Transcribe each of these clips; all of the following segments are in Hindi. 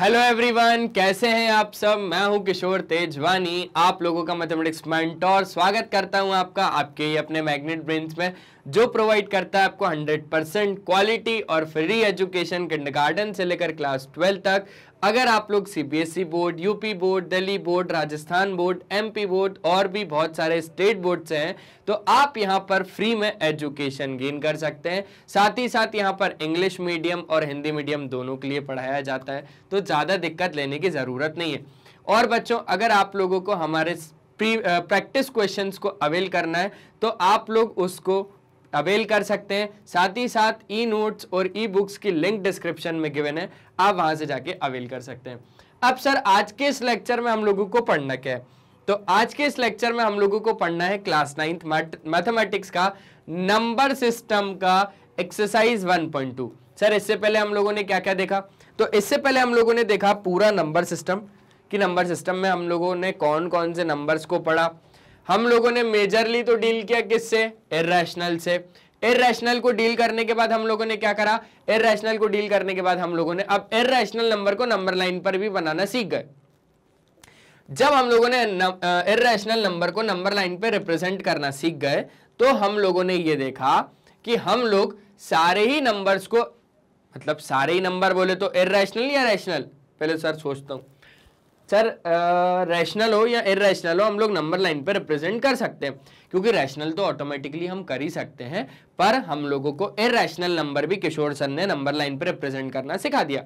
हेलो एवरीवन कैसे हैं आप सब मैं हूं किशोर तेजवानी आप लोगों का मैथमेटिक्स मेंटोर स्वागत करता हूं आपका आपके ही अपने मैग्नेट ब्रेन्स में जो प्रोवाइड करता है आपको 100 परसेंट क्वालिटी और फ्री एजुकेशन किंडरगार्टन से लेकर क्लास ट्वेल्व तक अगर आप लोग CBSE e board UP board Delhi board Rajasthan board MP board और भी बहुत सारे स्टेट बोर्ड से हैं तो आप यहाँ पर फ्री में एजुकेशन गेन कर सकते हैं साथ ही साथ यहाँ पर इंग्लिश मीडियम और हिंदी मीडियम दोनों के लिए पढ़ाया जाता है तो ज़्यादा दिक्कत लेने की ज़रूरत नहीं है और बच्चों अगर आप लोगों को हमारे प्री प्रैक्टिस क्वेश्चन को अवेल करना है तो आप लोग उसको अवेल कर सकते हैं साथ ही साथ ई नोट्स और ई बुक्स की लिंक डिस्क्रिप्शन में गिवन है आप वहां से जाके अवेल कर सकते हैं अब सर आज के इस लेक्चर में हम लोगों को पढ़ना क्या है तो आज के इस लेक्चर में हम लोगों को पढ़ना है क्लास नाइन्थ मैथमेटिक्स का नंबर सिस्टम का एक्सरसाइज 1.2 सर इससे पहले हम लोगों ने क्या क्या देखा तो इससे पहले हम लोगों ने देखा पूरा नंबर सिस्टम कि नंबर सिस्टम में हम लोगों ने कौन कौन से नंबर्स को पढ़ा हम लोगों ने मेजरली तो डील किया किससे इेशनल से इेशनल को डील करने के बाद हम लोगों ने क्या करा इेशनल को डील करने के बाद हम लोगों ने अब इेशनल नंबर को नंबर लाइन पर भी बनाना सीख गए जब हम लोगों ने इेशनल नंबर को नंबर लाइन पर रिप्रेजेंट करना सीख गए तो हम लोगों ने ये देखा कि हम लोग सारे ही नंबर्स को मतलब सारे ही नंबर बोले तो इेशनल या रैशनल पहले सर सोचता हूं सर रैशनल हो या इेशनल हो हम लोग नंबर लाइन पर रिप्रेजेंट कर सकते हैं क्योंकि रैशनल तो ऑटोमेटिकली हम कर ही सकते हैं पर हम लोगों को इेशनल नंबर भी किशोर सर ने नंबर लाइन पर रिप्रेजेंट करना सिखा दिया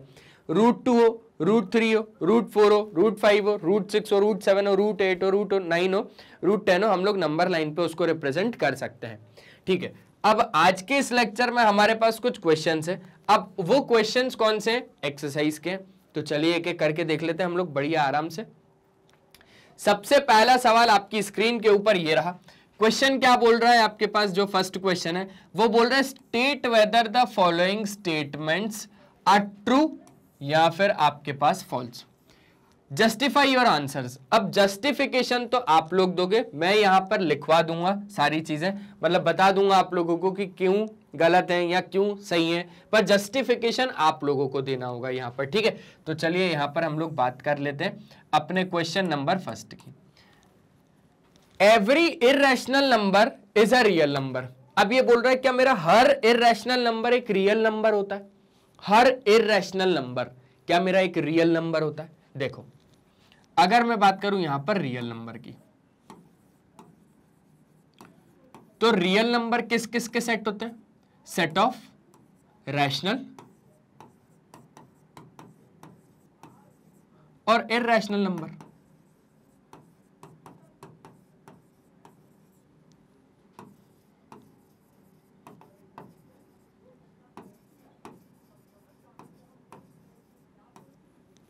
रूट टू हो रूट थ्री हो रूट फोर हो रूट फाइव हो रूट सिक्स हो रूट सेवन हो रूट एट हो रूट नाइन हो रूट टेन हो हम लोग नंबर लाइन पे उसको रिप्रेजेंट कर सकते हैं ठीक है अब आज के इस लेक्चर में हमारे पास कुछ क्वेश्चंस है अब वो क्वेश्चंस कौन से एक्सरसाइज के तो चलिए एक एक करके देख लेते हैं हम लोग बढ़िया आराम से सबसे पहला सवाल आपकी स्क्रीन के ऊपर ये रहा क्वेश्चन क्या बोल रहा है आपके पास जो फर्स्ट क्वेश्चन है वो बोल रहा है state whether the following statements are true या फिर आपके पास फॉल्स जस्टिफाई योर आंसर अब जस्टिफिकेशन तो आप लोग दोगे मैं यहां पर लिखवा दूंगा सारी चीज़ें मतलब बता दूंगा आप लोगों को कि क्यों गलत है या क्यों सही है पर जस्टिफिकेशन आप लोगों को देना होगा यहां पर ठीक है तो चलिए यहां पर हम लोग बात कर लेते हैं अपने क्वेश्चन नंबर फर्स्ट की every irrational number is a real number अब ये बोल रहा है क्या मेरा हर इेशनल नंबर एक रियल नंबर होता है हर इेशनल नंबर क्या मेरा एक रियल नंबर होता है देखो अगर मैं बात करूं यहां पर रियल नंबर की तो रियल नंबर किस किस के सेट होते हैं सेट ऑफ रैशनल और इेशनल नंबर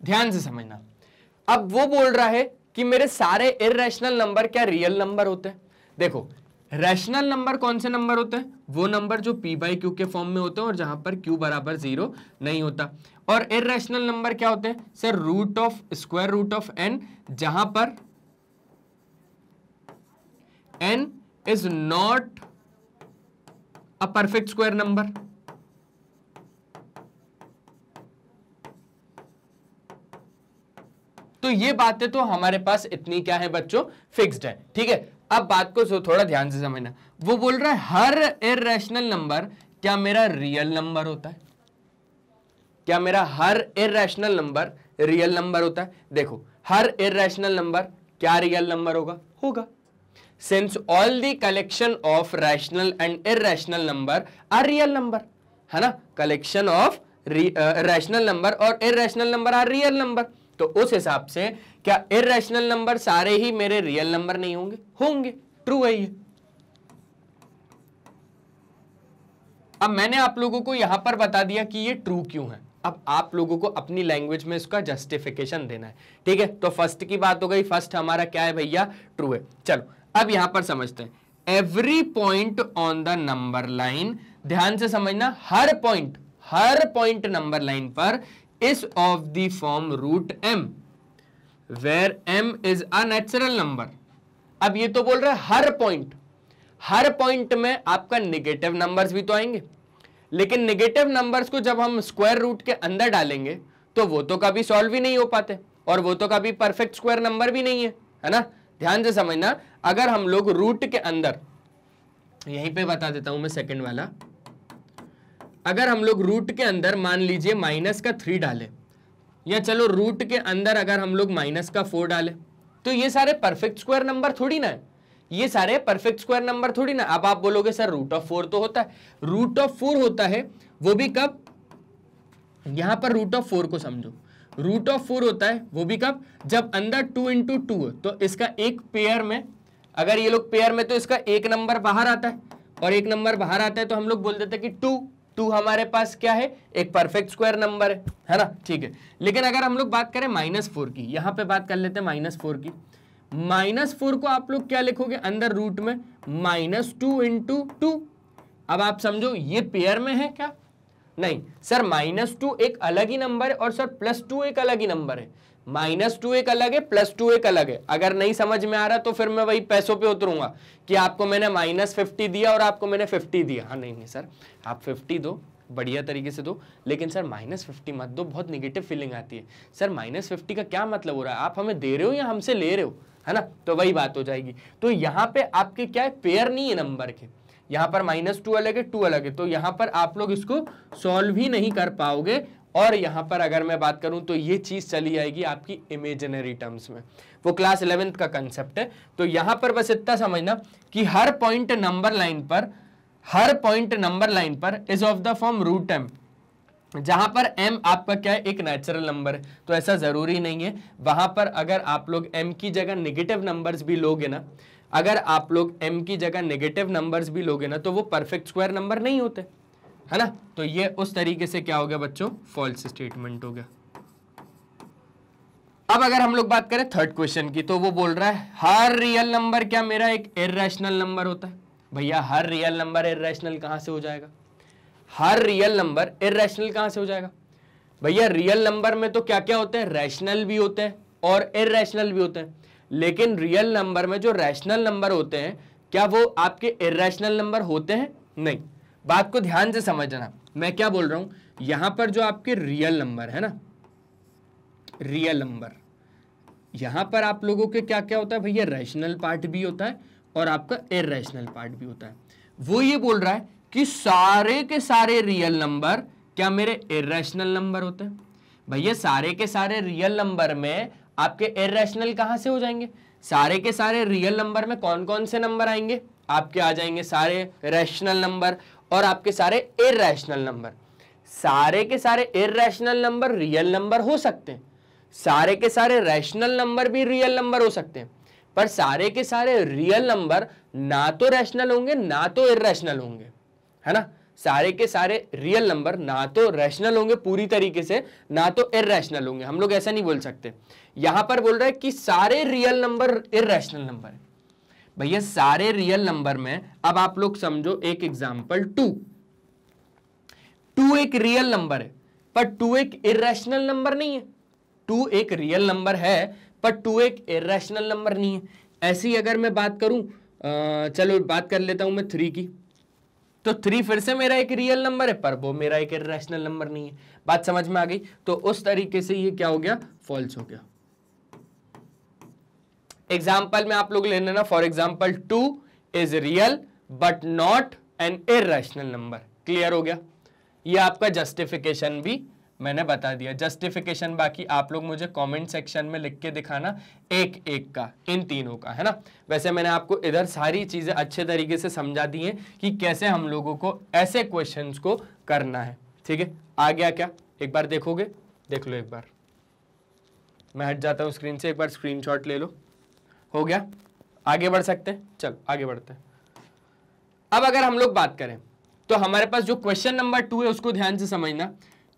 ध्यान से समझना अब वो बोल रहा है कि मेरे सारे इेशनल नंबर क्या रियल नंबर होते हैं देखो रैशनल नंबर कौन से नंबर होते हैं वो नंबर जो पी बाई क्यू के फॉर्म में होते हैं और जहां पर क्यू बराबर जीरो नहीं होता और इेशनल नंबर क्या होते हैं sir root of square root of n जहां पर n is not a perfect square number तो ये बातें तो हमारे पास इतनी क्या है बच्चों फिक्स्ड है ठीक है अब बात को थोड़ा ध्यान से समझना वो बोल रहा है हर इेशनल नंबर क्या मेरा रियल नंबर होता है क्या मेरा हर इेशनल नंबर रियल नंबर होता है देखो हर इेशनल नंबर क्या रियल नंबर होगा होगा since all the collection of rational and irrational number are real number है ना कलेक्शन ऑफ रैशनल नंबर और irrational number are real number तो उस हिसाब से क्या इेशनल नंबर सारे ही मेरे रियल नंबर नहीं होंगे होंगे ट्रू है ये अब मैंने आप लोगों को यहां पर बता दिया कि ये ट्रू क्यों है अब आप लोगों को अपनी लैंग्वेज में इसका जस्टिफिकेशन देना है ठीक है तो फर्स्ट की बात हो गई फर्स्ट हमारा क्या है भैया ट्रू है चलो अब यहां पर समझते हैं every point on the number line ध्यान से समझना हर पॉइंट हर पॉइंट नंबर लाइन पर is of the form root m where m is a natural number अब ये तो बोल रहा है हर पॉइंट हर पॉइंट में आपका नेगेटिव नंबर्स भी तो आएंगे लेकिन नेगेटिव नंबर्स को जब हम स्क्वायर रूट के अंदर डालेंगे तो वो तो कभी सॉल्व ही नहीं हो पाते और वो तो कभी परफेक्ट स्क्वायर नंबर भी नहीं है है ना ध्यान से समझना अगर हम लोग रूट के अंदर यहीं पे बता देता हूं मैं सेकंड वाला अगर हम लोग रूट के अंदर मान लीजिए माइनस का थ्री डालें या चलो रूट के अंदर अगर हम लोग माइनस का फोर डालें तो ये सारे परफेक्ट स्क्वायर नंबर थोड़ी ना है ये सारे परफेक्ट स्क्वायर नंबर थोड़ी ना अब आप बोलोगे सर रूट ऑफ फोर तो होता है रूट ऑफ फोर होता है वो भी कब यहां पर रूट ऑफ फोर को समझो रूट ऑफ फोर होता है वो भी कब जब अंदर टू इंटू टू हो तो इसका एक पेयर में अगर ये लोग पेयर में तो इसका एक नंबर बाहर आता है और एक नंबर बाहर आता है तो हम लोग बोल देते हैं कि टू टू हमारे पास क्या है एक परफेक्ट स्क्वायर नंबर है है ना ठीक है लेकिन अगर हम लोग बात करें माइनस फोर की यहां पे बात कर लेते हैं माइनस फोर की माइनस फोर को आप लोग क्या लिखोगे अंदर रूट में माइनस टू इंटू टू अब आप समझो ये पेयर में है क्या नहीं सर माइनस टू एक अलग ही नंबर है और सर प्लस टू एक अलग ही नंबर है माइनस टू एक अलग है प्लस टू एक अलग है अगर नहीं समझ में आ रहा तो फिर मैं वही पैसों पे उतरूंगा कि आपको मैंने माइनस फिफ्टी दिया और आपको मैंने फिफ्टी दिया हाँ नहीं नहीं सर आप फिफ्टी दो बढ़िया तरीके से दो लेकिन सर माइनस फिफ्टी मत दो बहुत निगेटिव फीलिंग आती है सर माइनस फिफ्टी का क्या मतलब हो रहा है आप हमें दे रहे हो या हमसे ले रहे हो है ना तो वही बात हो जाएगी तो यहाँ पे आपके क्या है पेयर नहीं है नंबर के यहाँ पर माइनस टू अलग है टू अलग है तो यहाँ पर आप लोग इसको सॉल्व ही नहीं कर पाओगे और यहाँ पर अगर मैं बात करूँ तो ये चीज़ चली आएगी आपकी इमेजनरी टर्म्स में वो क्लास इलेवेंथ का कंसेप्ट है तो यहाँ पर बस इतना समझना कि हर पॉइंट नंबर लाइन पर हर पॉइंट नंबर लाइन पर is of the form root m जहां पर m आपका क्या है एक नेचुरल नंबर है तो ऐसा जरूरी नहीं है वहां पर अगर आप लोग m की जगह नेगेटिव नंबर्स भी लोगे ना अगर आप लोग m की जगह नेगेटिव नंबर्स भी लोगे ना तो वो परफेक्ट स्क्वायर नंबर नहीं होते है ना तो ये उस तरीके से क्या हो गया बच्चों फॉल्स स्टेटमेंट हो गया अब अगर हम लोग बात करें थर्ड क्वेश्चन की तो वो बोल रहा है हर रियल नंबर क्या मेरा एक इेशनल नंबर होता है भैया हर रियल नंबर इेशनल कहां से हो जाएगा हर रियल नंबर इेशनल कहां से हो जाएगा भैया रियल नंबर में तो क्या क्या होते हैं रैशनल भी होते हैं और इेशनल भी होते हैं लेकिन रियल नंबर में जो रैशनल नंबर होते हैं क्या वो आपके इेशनल नंबर होते हैं नहीं बात को ध्यान से समझना मैं क्या बोल रहा हूं यहां पर जो आपके रियल नंबर है ना रियल नंबर यहां पर आप लोगों के क्या क्या होता है भैया रैशनल पार्ट भी होता है और आपका इेशनल पार्ट भी होता है वो ये बोल रहा है कि सारे के सारे रियल नंबर क्या मेरे इेशनल नंबर होते हैं भैया सारे के सारे रियल नंबर में आपके इेशनल कहां से हो जाएंगे सारे के सारे रियल नंबर में कौन कौन से नंबर आएंगे आपके आ जाएंगे सारे रैशनल नंबर और आपके सारे इेशनल नंबर सारे के सारे इेशनल नंबर रियल नंबर हो सकते हैं सारे के सारे रैशनल नंबर भी रियल नंबर हो सकते हैं पर सारे के सारे रियल नंबर ना तो रैशनल होंगे ना तो इेशनल होंगे है ना सारे के सारे रियल नंबर ना तो रैशनल होंगे पूरी तरीके से ना तो इेशनल होंगे हम लोग ऐसा नहीं बोल सकते यहां पर बोल रहे हैं कि सारे रियल नंबर इेशनल नंबर है भैया सारे रियल नंबर में अब आप लोग समझो एक एग्जाम्पल टू टू एक रियल नंबर है पर टू एक इेशनल नंबर नहीं है टू एक रियल नंबर है पर टू एक इेशनल नंबर नहीं है ऐसी अगर मैं बात करूं चलो बात कर लेता हूं मैं थ्री की तो थ्री फिर से मेरा एक रियल नंबर है पर वो मेरा एक इरेशनल नंबर नहीं है बात समझ में आ गई तो उस तरीके से ये क्या हो गया फॉल्स हो गया एग्जाम्पल में आप लोग ले लेना for example two is real but not an irrational number clear हो गया ये आपका जस्टिफिकेशन भी मैंने बता दिया जस्टिफिकेशन बाकी आप लोग मुझे कमेंट सेक्शन में लिख के दिखाना एक एक का इन तीनों का है ना वैसे मैंने आपको इधर सारी चीज़ें अच्छे तरीके से समझा दी हैं कि कैसे हम लोगों को ऐसे क्वेश्चंस को करना है ठीक है आ गया क्या एक बार देखोगे देख लो एक बार मैं हट जाता हूँ स्क्रीन से एक बार स्क्रीन ले लो हो गया आगे बढ़ सकते हैं चल आगे बढ़ते हैं अब अगर हम लोग बात करें तो हमारे पास जो क्वेश्चन नंबर टू है उसको ध्यान से समझना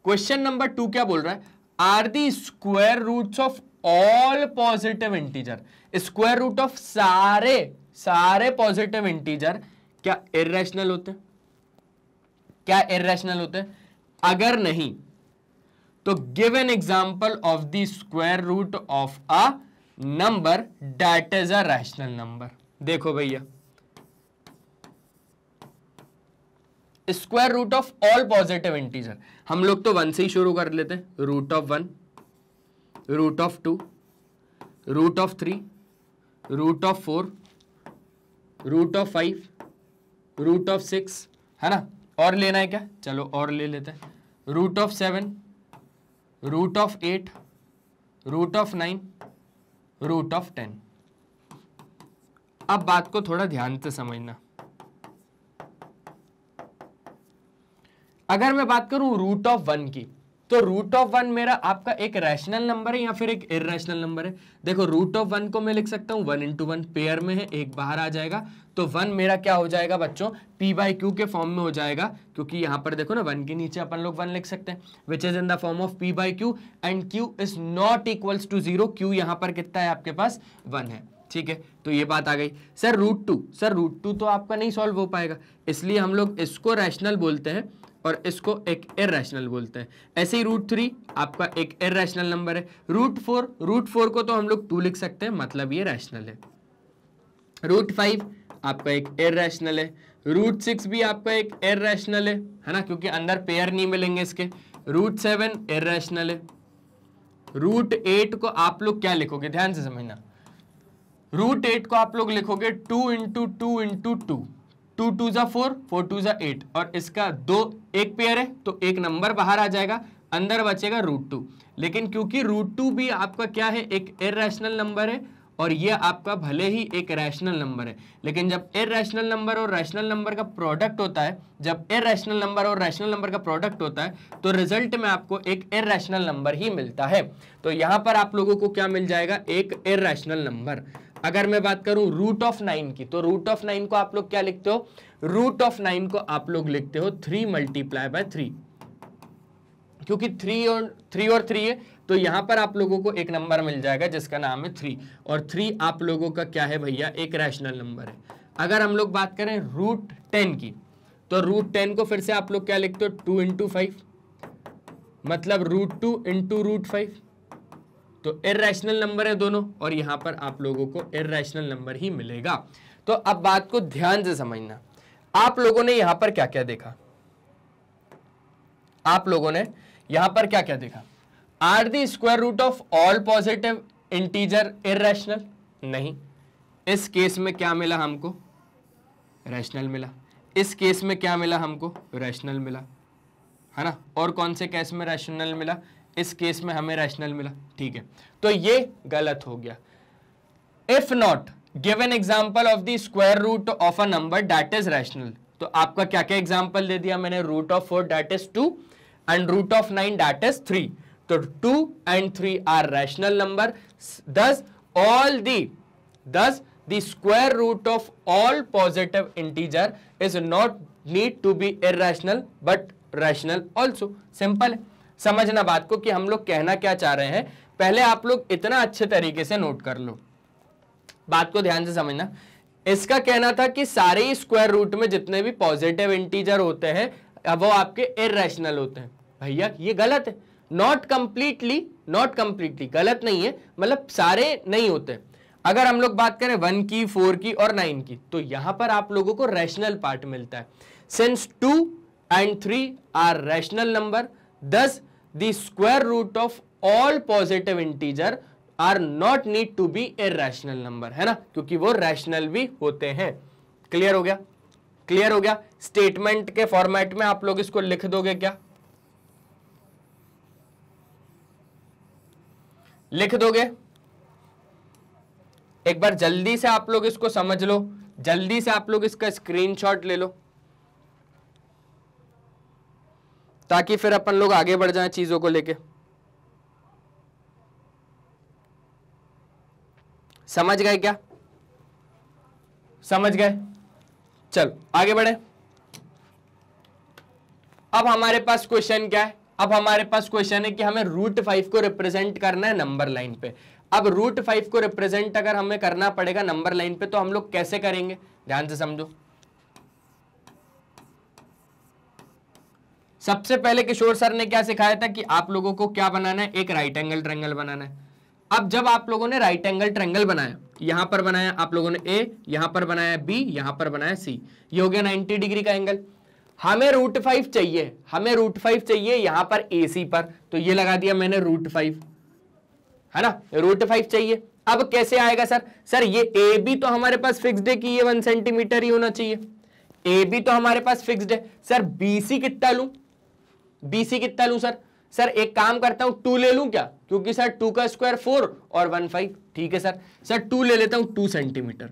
क्वेश्चन नंबर टू क्या बोल रहा है are the square roots of all positive integer square root of सारे सारे पॉजिटिव इंटीजर क्या इरेशनल होते क्या इरेशनल होते अगर नहीं तो give an example of the square root of a number that is a rational number देखो भैया square root of all positive integer हम लोग तो वन से ही शुरू कर लेते हैं root of one root of two root of three root of four root of five root of six है ना और लेना है क्या चलो और ले लेते हैं root of seven root of eight root of nine root of ten अब बात को थोड़ा ध्यान से समझना अगर मैं बात करूं रूट ऑफ वन की तो रूट ऑफ वन मेरा आपका एक रैशनल नंबर है या फिर एक इेशनल नंबर है देखो रूट ऑफ वन को मैं लिख सकता हूं वन इंटू वन पेयर में है एक बाहर आ जाएगा तो वन मेरा क्या हो जाएगा बच्चों पी बाई क्यू के फॉर्म में हो जाएगा क्योंकि यहां पर देखो ना वन के नीचे अपन लोग वन लिख सकते हैं which is in the form of p by q and q is not equals to zero q यहां पर कितना है आपके पास वन है ठीक है तो ये बात आ गई sir root two sir root two तो आपका नहीं सॉल्व हो पाएगा इसलिए हम लोग इसको रैशनल बोलते हैं और इसको एक इेशनल बोलते हैं ऐसे ही रूट थ्री आपका एक इेशनल नंबर है रूट फोर रूट फोर को तो हम लोग टू लिख सकते हैं मतलब ये रैशनल है रूट फाइव आपका एक इरेशनल है रूट सिक्स भी आपका एक इरेशनल है है ना क्योंकि अंदर पेयर नहीं मिलेंगे इसके रूट सेवन इरेशनल है रूट एट को आप लोग क्या लिखोगे ध्यान से समझना रूट एट को आप लोग लिखोगे two into two into two two two ज़ा फोर फोर टू ज़ा एट और इसका दो एक पेयर है तो एक नंबर बाहर आ जाएगा अंदर बचेगा रूट टू लेकिन क्योंकि रूट टू भी आपका क्या है एक इरेशनल नंबर है और ये आपका भले ही एक रैशनल नंबर है लेकिन जब इरेशनल नंबर और रैशनल नंबर का प्रोडक्ट होता है जब इरेशनल नंबर और रैशनल नंबर का प्रोडक्ट होता है तो रिजल्ट में आपको एक इेशनल नंबर ही मिलता है तो यहाँ पर आप लोगों को क्या मिल जाएगा एक रैशनल नंबर अगर मैं बात करूँ रूट ऑफ नाइन की तो रूट ऑफ नाइन को आप लोग क्या लिखते हो रूट ऑफ नाइन को आप लोग लिखते हो थ्री मल्टीप्लाई बाय थ्री क्योंकि थ्री और थ्री और थ्री है तो यहाँ पर आप लोगों को एक नंबर मिल जाएगा जिसका नाम है थ्री और थ्री आप लोगों का क्या है भैया एक रैशनल नंबर है अगर हम लोग बात करें रूट टेन की तो रूट टेन को फिर से आप लोग क्या लिखते हो टू इंटू फाइव मतलब root two into root five तो इेशनल नंबर है दोनों और यहाँ पर आप लोगों को इेशनल नंबर ही मिलेगा तो अब बात को ध्यान से समझना आप लोगों ने यहाँ पर क्या क्या देखा आप लोगों ने यहां पर क्या क्या देखा are the square root of all positive integer irrational नहीं इस केस में क्या मिला हमको रैशनल मिला इस केस में क्या मिला हमको रैशनल मिला है ना और कौन से केस में रैशनल मिला इस केस में हमें रैशनल मिला ठीक है तो ये गलत हो गया if not give an example of the square root of a number that is rational तो आपका क्या क्या एग्जाम्पल दे दिया मैंने root of four that is two and root of nine that is three तो two and three are rational number thus all the thus square root of all positive integer is not need to be be irrational but rational also simple समझना बात को कि हम लोग कहना क्या चाह रहे हैं पहले आप लोग इतना अच्छे तरीके से नोट कर लो बात को ध्यान से समझना इसका कहना था कि सारे स्क्वायर रूट में जितने भी पॉजिटिव इंटीजर होते हैं वो आपके इरेशनल होते हैं भैया ये गलत है नॉट कंप्लीटली नॉट कंप्लीटली गलत नहीं है मतलब सारे नहीं होते अगर हम लोग बात करें वन की फोर की और नाइन की तो यहां पर आप लोगों को रैशनल पार्ट मिलता है since two and three are rational number thus the square root of all positive integer are not need to be a rational number है ना क्योंकि वो रैशनल भी होते हैं क्लियर हो गया क्लियर हो गया स्टेटमेंट के फॉर्मेट में आप लोग इसको लिख दोगे क्या लिख दोगे एक बार जल्दी से आप लोग इसको समझ लो जल्दी से आप लोग इसका स्क्रीनशॉट ले लो ताकि फिर अपन लोग आगे बढ़ जाएं चीज़ों को लेके समझ गए क्या समझ गए चल आगे बढ़े अब हमारे पास क्वेश्चन क्या है अब हमारे पास क्वेश्चन है कि हमें रूट फाइव को रिप्रेजेंट करना है नंबर लाइन पे अब रूट फाइव को रिप्रेजेंट अगर हमें करना पड़ेगा नंबर लाइन पे तो हम लोग कैसे करेंगे ध्यान से समझो सबसे पहले किशोर सर ने क्या सिखाया था कि आप लोगों को क्या बनाना है एक राइट एंगल ट्रेंगल बनाना है अब जब आप लोगों ने राइट एंगल ट्रेंगल बनाया यहां पर बनाया आप लोगों ने ए यहां पर बनाया बी यहां पर बनाया सी ये हो गया नाइनटी डिग्री का एंगल हमें रूट फाइव चाहिए हमें रूट फाइव चाहिए यहां पर एसी पर तो ये लगा दिया मैंने रूट फाइव है ना रूट फाइव चाहिए अब कैसे आएगा सर सर ये ए बी तो हमारे पास फिक्स है कि ये वन सेंटीमीटर ही होना चाहिए ए बी तो हमारे पास फिक्स है सर बी सी कितना लू बी सी कितना लू सर सर एक काम करता हूँ टू ले लू क्या क्योंकि सर टू का स्क्वायर फोर और वन फाइव ठीक है सर सर टू ले लेता हूँ टू सेंटीमीटर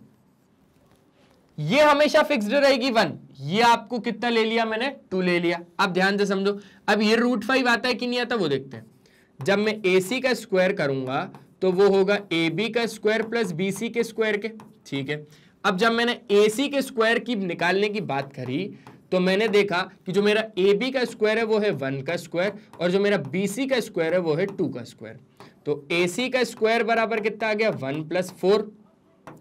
ये हमेशा फिक्स्ड रहेगी वन ये आपको कितना ले लिया मैंने टू ले लिया अब ध्यान से समझो अब ये रूट फाइव आता है कि नहीं आता वो देखते हैं जब मैं ए सी का स्क्वायर करूंगा तो वो होगा ए बी का स्क्वायर प्लस बी सी के स्क्वायर के ठीक है अब जब मैंने ए सी के स्क्वायर की निकालने की बात करी तो मैंने देखा कि जो मेरा ए बी का स्क्वायर है वो है वन का स्क्वायर और जो मेरा बी सी का स्क्वायर है वो है टू का स्क्वायर तो ए सी का स्क्वायर बराबर कितना आ गया वन प्लस फोर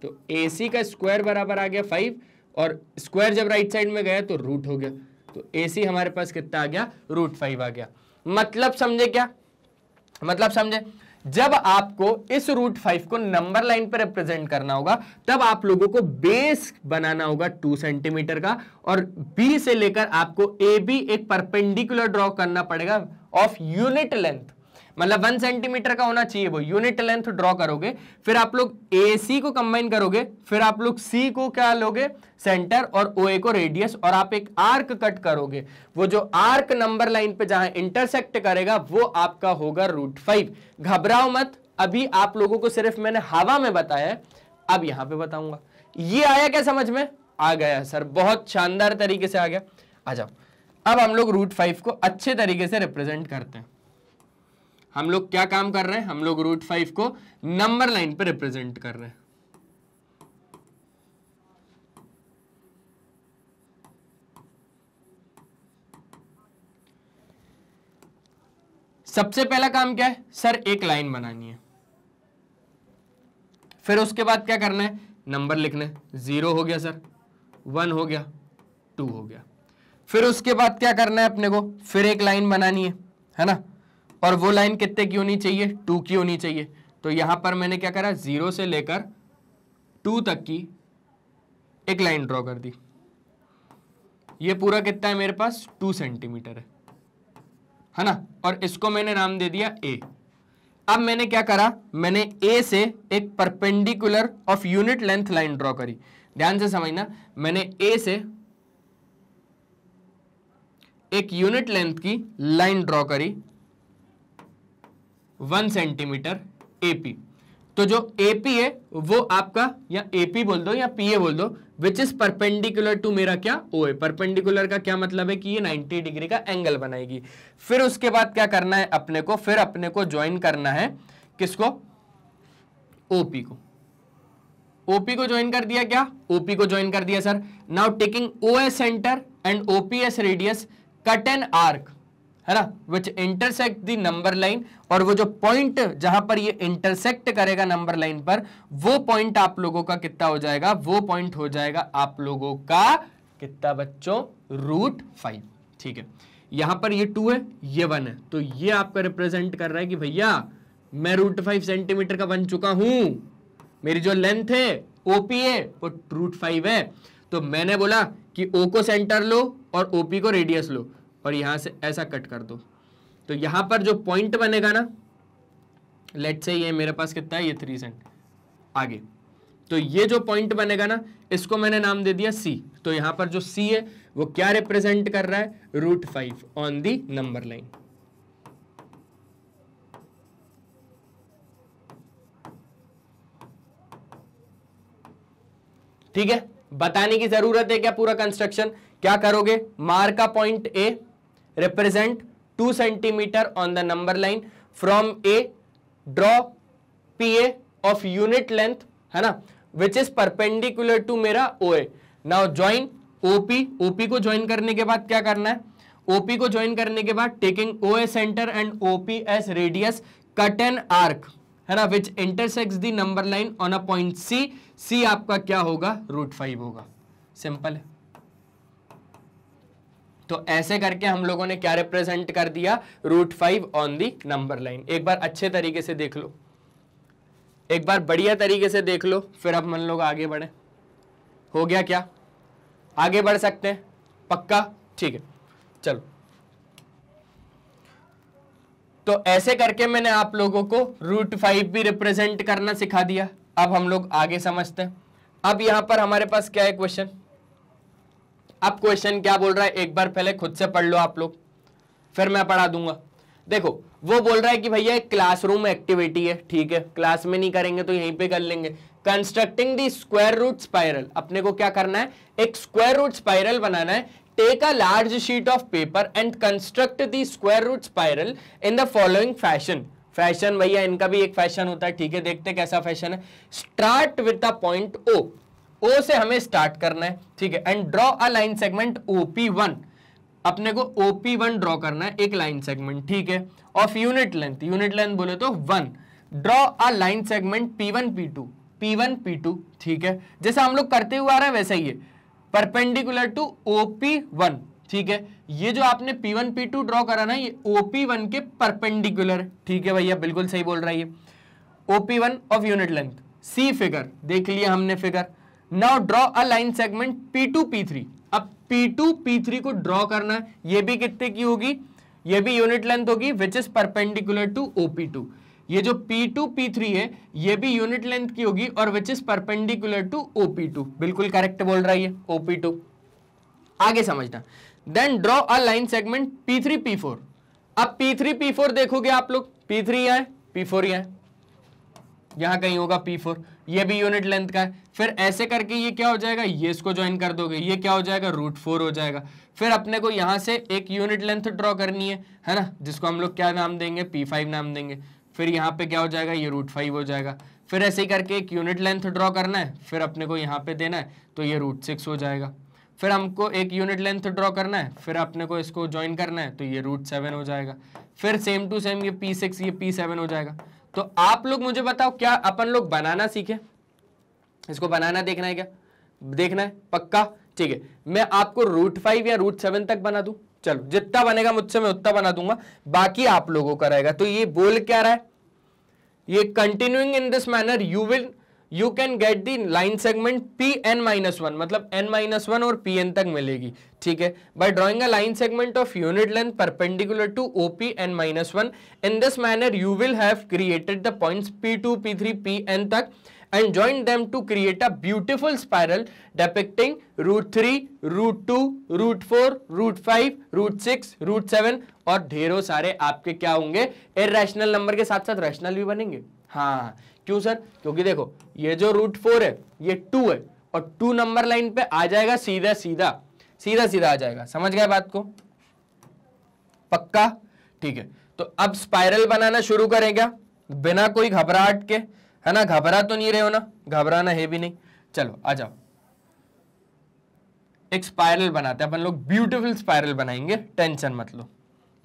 तो ए सी का स्क्वायर बराबर आ गया फाइव और स्क्वायर जब राइट साइड में गया तो रूट हो गया तो ए सी हमारे पास कितना आ गया रूट फाइव आ गया मतलब समझे क्या मतलब समझे जब आपको इस रूट फाइव को नंबर लाइन पर रिप्रेजेंट करना होगा तब आप लोगों को बेस बनाना होगा टू सेंटीमीटर का और बी से लेकर आपको ए बी एक परपेंडिकुलर ड्रॉ करना पड़ेगा ऑफ यूनिट लेंथ मतलब वन सेंटीमीटर का होना चाहिए वो यूनिट लेंथ ड्रॉ करोगे फिर आप लोग ए सी को कंबाइन करोगे फिर आप लोग सी को क्या लोगे सेंटर और ओ ए को रेडियस और आप एक आर्क कट करोगे वो जो आर्क नंबर लाइन पे जहां इंटरसेक्ट करेगा वो आपका होगा रूट फाइव घबराओ मत अभी आप लोगों को सिर्फ मैंने हवा में बताया अब यहां पर बताऊंगा ये आया क्या समझ में आ गया सर बहुत शानदार तरीके से आ गया आ जाओ अब हम लोग रूट फाइव को अच्छे तरीके से रिप्रेजेंट करते हैं हम लोग क्या काम कर रहे हैं हम लोग रूट फाइव को नंबर लाइन पर रिप्रेजेंट कर रहे हैं सबसे पहला काम क्या है सर एक लाइन बनानी है फिर उसके बाद क्या करना है नंबर लिखने जीरो हो गया सर वन हो गया टू हो गया फिर उसके बाद क्या करना है अपने को फिर एक लाइन बनानी है है ना और वो लाइन कितने की होनी चाहिए टू की होनी चाहिए तो यहां पर मैंने क्या करा ज़ीरो से लेकर टू तक की एक लाइन ड्रॉ कर दी ये पूरा कितना है मेरे पास टू सेंटीमीटर है है ना और इसको मैंने नाम दे दिया ए अब मैंने क्या करा मैंने ए से एक perpendicular of unit length line draw करी ध्यान से समझना मैंने ए से एक यूनिट लेंथ की लाइन ड्रॉ करी वन सेंटीमीटर एपी तो जो एपी है वो आपका या एपी बोल दो या पीए बोल दो विच इज परपेंडिकुलर टू मेरा क्या ओ ए परपेंडिकुलर का क्या मतलब है कि ये 90 डिग्री का एंगल बनाएगी फिर उसके बाद क्या करना है अपने को फिर अपने को ज्वाइन करना है किसको ओपी को ओपी को ज्वाइन कर दिया क्या ओपी को ज्वाइन कर दिया sir now taking O as centre and OP as radius cut an arc है ना which intersect the number line और वो जो पॉइंट जहां पर ये इंटरसेक्ट करेगा नंबर लाइन पर वो पॉइंट आप लोगों का कितना हो जाएगा वो पॉइंट हो जाएगा आप लोगों का कितना बच्चों रूट फाइव ठीक है यहां पर ये टू है ये वन है तो ये आपका रिप्रेजेंट कर रहा है कि भैया मैं रूट फाइव सेंटीमीटर का बन चुका हूं मेरी जो लेंथ है ओपी है वो रूट फाइव है तो मैंने बोला कि ओ को सेंटर लो और ओपी को रेडियस लो और यहां से ऐसा कट कर दो तो यहां पर जो पॉइंट बनेगा ना लेट से ये मेरे पास कितना है ये थ्री सेंट आगे तो ये जो पॉइंट बनेगा ना इसको मैंने नाम दे दिया सी तो यहां पर जो सी है वो क्या रिप्रेजेंट कर रहा है root five on the number line ठीक है बताने की जरूरत है क्या पूरा कंस्ट्रक्शन क्या करोगे मार का point A represent 2 centimeter on the number line from a draw PA of unit length है ना which is perpendicular to मेरा OA now join OP OP को join करने के बाद क्या करना है OP को join करने के बाद taking OA center and OP as radius cut an arc है ना which intersect the number line on a point C C आपका क्या होगा रूट फाइव होगा सिंपल है तो ऐसे करके हम लोगों ने क्या रिप्रेजेंट कर दिया root five on the number line एक बार अच्छे तरीके से देख लो एक बार बढ़िया तरीके से देख लो फिर अब मन लोग आगे बढ़े हो गया क्या आगे बढ़ सकते हैं पक्का ठीक है चलो तो ऐसे करके मैंने आप लोगों को रूट फाइव भी रिप्रेजेंट करना सिखा दिया अब हम लोग आगे समझते हैं अब यहां पर हमारे पास क्या है क्वेश्चन अब क्वेश्चन क्या बोल रहा है एक बार पहले खुद से पढ़ लो आप लोग फिर मैं पढ़ा दूंगा देखो वो बोल रहा है कि भैया क्लासरूम एक्टिविटी है ठीक है क्लास में नहीं करेंगे तो यहीं पे कर लेंगे constructing the square root spiral अपने को क्या करना है एक स्क्वायर रूट स्पाइरल बनाना है take a large sheet of paper and construct the square root spiral in the following fashion fashion भैया इनका भी एक फैशन होता है ठीक है देखते कैसा फैशन है start with the point O O से हमें स्टार्ट करना है ठीक है and draw a line segment OP one अपने को ओपी वन ड्रॉ करना है एक लाइन सेगमेंट ठीक है of unit length unit length बोले तो one draw a line segment P one P two P one P two ठीक है जैसे हम लोग करते हुए आ रहे हैं वैसे ही है परपेंडिकुलर टू ओपी वन ठीक है ये जो आपने P one P two draw करा ना ये ओपी वन के परपेंडिकुलर ठीक है भैया बिल्कुल सही बोल रहा है OP one of unit length see figure देख लिया हमने figure now draw a line segment P two P three अब पी टू पी थ्री को ड्रॉ करना है ये भी कितने की होगी ये भी यूनिट लेंथ होगी which is perpendicular to O P two ये जो पी थ्री है ये भी यूनिट लेंथ की होगी और which is perpendicular to two बिल्कुल करेक्ट बोल रहा है ये टू आगे समझना then draw a line segment P three P four अब पी थ्री पी फोर देखोगे आप लोग पी थ्री है पी फोर यहां कहीं होगा पी फोर ये भी यूनिट लेंथ का है फिर ऐसे करके ये क्या हो जाएगा ये इसको ज्वाइन कर दोगे ये क्या हो जाएगा रूट फोर हो जाएगा फिर अपने को यहाँ से एक यूनिट लेंथ ड्रॉ करनी है है ना जिसको हम लोग क्या नाम देंगे पी फाइव नाम देंगे फिर यहाँ पे क्या हो जाएगा ये रूट फाइव हो जाएगा फिर ऐसे ही करके एक यूनिट लेंथ ड्रॉ करना है फिर अपने को यहाँ पे देना है तो ये रूट सिक्स हो जाएगा फिर हमको एक यूनिट लेंथ ड्रॉ करना है फिर अपने को इसको ज्वाइन करना है तो ये रूट सेवन हो जाएगा फिर सेम टू सेम ये पी सिक्स ये पी सेवन हो जाएगा तो आप लोग मुझे बताओ क्या अपन लोग बनाना सीखे इसको बनाना देखना है क्या देखना है पक्का ठीक है मैं आपको रूट फाइव या रूट सेवन तक बना दू चलो जितना बनेगा मुझसे मैं उतना बना दूंगा बाकी आप लोगों का रहेगा तो ये बोल क्या रहा है ये continuing in this manner you will you can get the line segment P N minus one मतलब एन माइनस वन और पी एन तक मिलेगी ठीक है by drawing a line segment of unit length perpendicular to O P N minus one in this manner you will have created the point P two P three P N तक and join them to create a beautiful spiral depicting root 3, root 2, root 4, root 5, root 6, root 7 और ढेरों सारे आपके क्या होंगे इरेशनल नंबर के साथ साथ रैशनल भी बनेंगे हाँ क्यों सर क्योंकि देखो ये जो रूट फोर है ये टू है और टू नंबर लाइन पे आ जाएगा सीधा सीधा सीधा सीधा आ जाएगा समझ गए बात को पक्का ठीक है तो अब स्पाइरल बनाना शुरू करें क्या बिना कोई घबराहट के है ना घबरा तो नहीं रहे हो ना घबराना है भी नहीं चलो आ जाओ एक स्पायरल बनाते हैं अपन लोग ब्यूटीफुल स्पायरल बनाएंगे टेंशन मत लो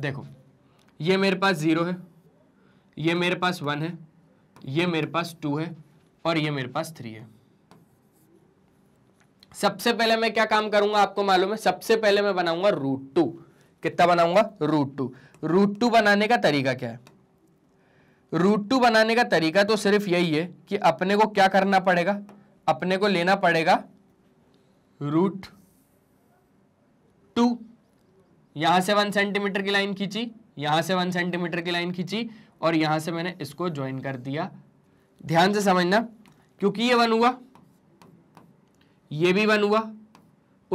देखो ये मेरे पास ज़ीरो है ये मेरे पास वन है ये मेरे पास टू है और ये मेरे पास थ्री है सबसे पहले मैं क्या काम करूंगा आपको मालूम है सबसे पहले मैं बनाऊंगा रूट टू कितना बनाऊंगा रूट टू रूट टू बनाने का तरीका क्या है रूट टू बनाने का तरीका तो सिर्फ यही है कि अपने को क्या करना पड़ेगा अपने को लेना पड़ेगा रूट टू यहां से वन सेंटीमीटर की लाइन खींची यहां से वन सेंटीमीटर की लाइन खींची और यहां से मैंने इसको ज्वाइन कर दिया ध्यान से समझना क्योंकि ये वन हुआ ये भी वन हुआ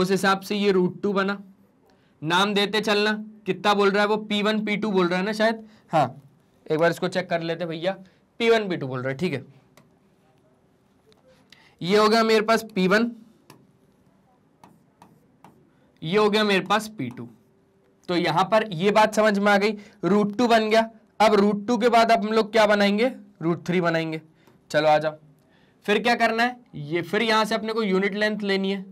उस हिसाब से ये रूट टू बना नाम देते चलना कितना बोल रहा है वो पी वन पी टू बोल रहा है ना शायद हाँ एक बार इसको चेक कर लेते भैया पी वन पी टू बोल रहे ठीक है ये हो गया मेरे पास पी वन ये हो गया मेरे पास पी टू तो यहां पर ये बात समझ में आ गई रूट टू बन गया अब रूट टू के बाद अब हम लोग क्या बनाएंगे रूट थ्री बनाएंगे चलो आ जाओ फिर क्या करना है ये फिर यहां से अपने को यूनिट लेंथ लेनी है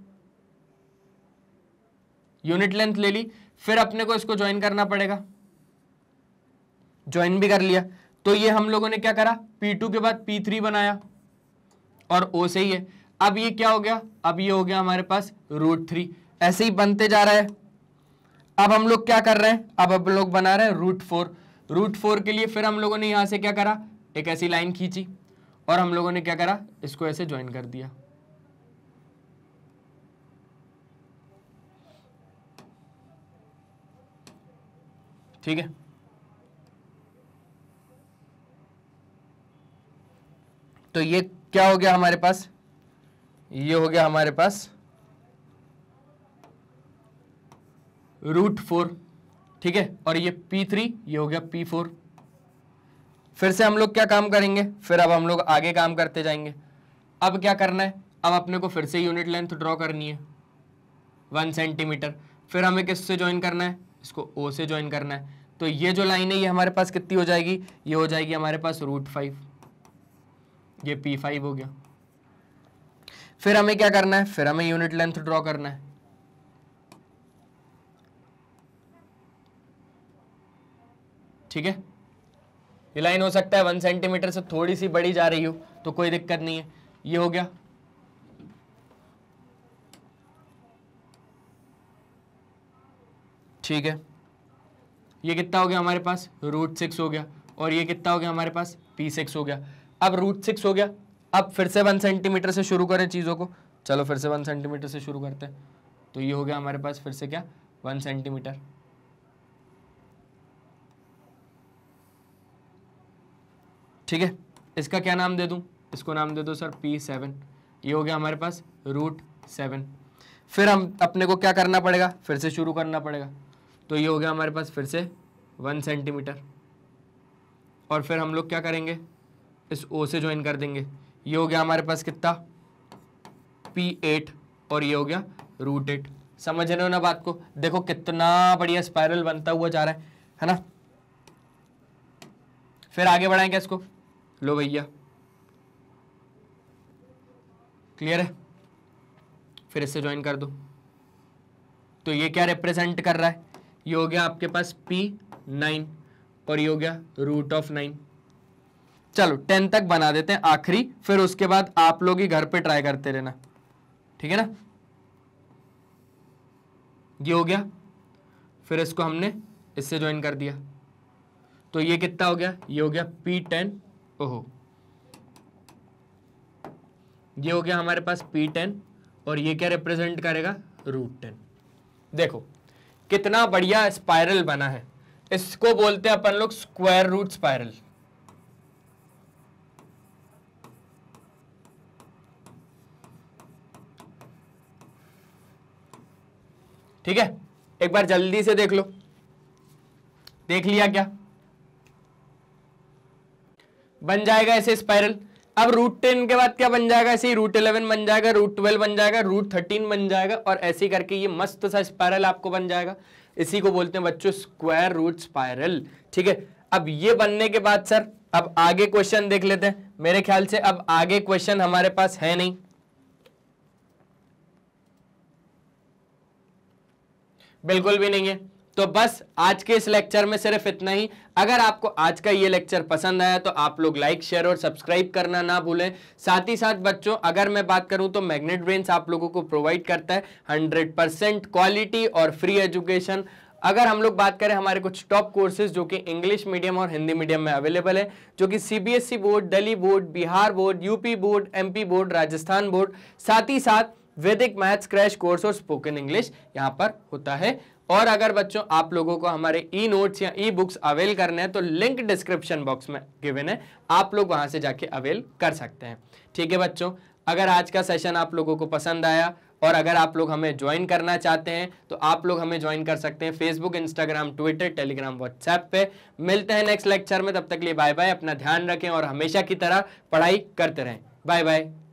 यूनिट लेंथ ले ली फिर अपने को इसको ज्वाइन करना पड़ेगा ज्वाइन भी कर लिया तो ये हम लोगों ने क्या करा P2 के बाद P3 बनाया और O से ही है अब ये क्या हो गया अब ये हो गया हमारे पास रूट थ्री ऐसे ही बनते जा रहा है अब हम लोग क्या कर रहे हैं अब हम लोग बना रहे हैं रूट फोर रूट फोर के लिए फिर हम लोगों ने यहां से क्या करा एक ऐसी लाइन खींची और हम लोगों ने क्या करा इसको ऐसे ज्वाइन कर दिया ठीक है तो ये क्या हो गया हमारे पास ये हो गया हमारे पास रूट फोर ठीक है और ये पी थ्री ये हो गया पी फोर फिर से हम लोग क्या काम करेंगे फिर अब हम लोग आगे काम करते जाएंगे अब क्या करना है अब अपने को फिर से यूनिट लेंथ ड्रॉ करनी है वन सेंटीमीटर फिर हमें किससे ज्वाइन करना है इसको ओ से ज्वाइन करना है तो ये जो लाइन है ये हमारे पास कितनी हो जाएगी ये हो जाएगी हमारे पास रूट फाइव ये पी फाइव हो गया फिर हमें क्या करना है फिर हमें यूनिट लेंथ ड्रॉ करना है ठीक है ये लाइन हो सकता है वन सेंटीमीटर से थोड़ी सी बड़ी जा रही हो तो कोई दिक्कत नहीं है ये हो गया ठीक है ये कितना हो गया हमारे पास रूट सिक्स हो गया और ये कितना हो गया हमारे पास पी सिक्स हो गया अब रूट सिक्स हो गया अब फिर से वन सेंटीमीटर से शुरू करें चीज़ों को चलो फिर से वन सेंटीमीटर से शुरू करते हैं तो ये हो गया हमारे पास फिर से क्या वन सेंटीमीटर ठीक है इसका क्या नाम दे दूँ इसको नाम दे दो सर पी सेवन ये हो गया हमारे पास रूट सेवन फिर हम अपने को क्या करना पड़ेगा फिर से शुरू करना पड़ेगा तो ये हो गया हमारे पास फिर से वन सेंटीमीटर और फिर हम लोग क्या करेंगे इस ओ से ज्वाइन कर देंगे ये हो गया हमारे पास कितना पी एट और ये हो गया रूट एट समझ रहे हो ना बात को देखो कितना बढ़िया स्पायरल बनता हुआ जा रहा है है ना फिर आगे बढ़ाएंगे इसको लो भैया क्लियर है फिर इससे ज्वाइन कर दो तो ये क्या रिप्रेजेंट कर रहा है ये हो गया आपके पास पी नाइन और ये हो गया रूट ऑफ नाइन चलो टेन तक बना देते हैं आखिरी फिर उसके बाद आप लोग ही घर पे ट्राई करते रहना ठीक है ना ये हो गया फिर इसको हमने इससे ज्वाइन कर दिया तो ये कितना हो गया ये हो गया पी टेन ओहो ये हो गया हमारे पास पी टेन और ये क्या रिप्रेजेंट करेगा रूट टेन देखो कितना बढ़िया स्पायरल बना है इसको बोलते हैं अपन लोग स्क्वायर रूट स्पायरल ठीक है एक बार जल्दी से देख लो देख लिया क्या बन जाएगा ऐसे स्पाइरल अब रूट टेन के बाद क्या बन जाएगा ऐसे ही रूट इलेवन बन जाएगा रूट ट्वेल्व बन जाएगा रूट थर्टीन बन जाएगा और ऐसे करके ये मस्त सा स्पायरल आपको बन जाएगा इसी को बोलते हैं बच्चों स्क्वायर रूट स्पायरल ठीक है अब ये बनने के बाद सर अब आगे क्वेश्चन देख लेते हैं मेरे ख्याल से अब आगे क्वेश्चन हमारे पास है नहीं बिल्कुल भी नहीं है तो बस आज के इस लेक्चर में सिर्फ इतना ही अगर आपको आज का ये लेक्चर पसंद आया तो आप लोग लाइक शेयर और सब्सक्राइब करना ना भूलें साथ ही साथ बच्चों अगर मैं बात करूं तो मैग्नेट ब्रेन्स आप लोगों को प्रोवाइड करता है 100 परसेंट क्वालिटी और फ्री एजुकेशन अगर हम लोग बात करें हमारे कुछ टॉप कोर्सेज जो कि इंग्लिश मीडियम और हिंदी मीडियम में अवेलेबल है जो कि CBSE board Delhi board Bihar board UP board MP board Rajasthan board साथ ही साथ वैदिक मैथ्स क्रैश कोर्स और स्पोकन इंग्लिश यहाँ पर होता है और अगर बच्चों आप लोगों को हमारे ई नोट्स या ई बुक्स अवेल करने हैं तो लिंक डिस्क्रिप्शन बॉक्स में गिवन है आप लोग वहाँ से जाके अवेल कर सकते हैं ठीक है बच्चों अगर आज का सेशन आप लोगों को पसंद आया और अगर आप लोग हमें ज्वाइन करना चाहते हैं तो आप लोग हमें ज्वाइन कर सकते हैं Facebook Instagram Twitter Telegram WhatsApp पे मिलते हैं नेक्स्ट लेक्चर में तब तक लिए बाय बाय अपना ध्यान रखें और हमेशा की तरह पढ़ाई करते रहें बाय बाय